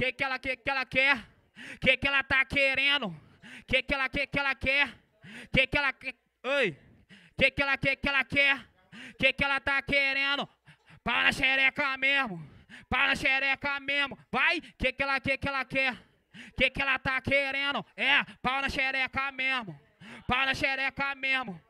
que, que, ela, que, que ela quer, que, que ela tá querendo, que, que, ela, que, que ela quer, que, que ela oi, que, que ela, que, que ela quer, que, que ela tá querendo, para xereca mesmo, para xereca mesmo, vai, que, que ela, que, que ela quer, que, que ela tá querendo, é, para xereca mesmo, para xereca mesmo.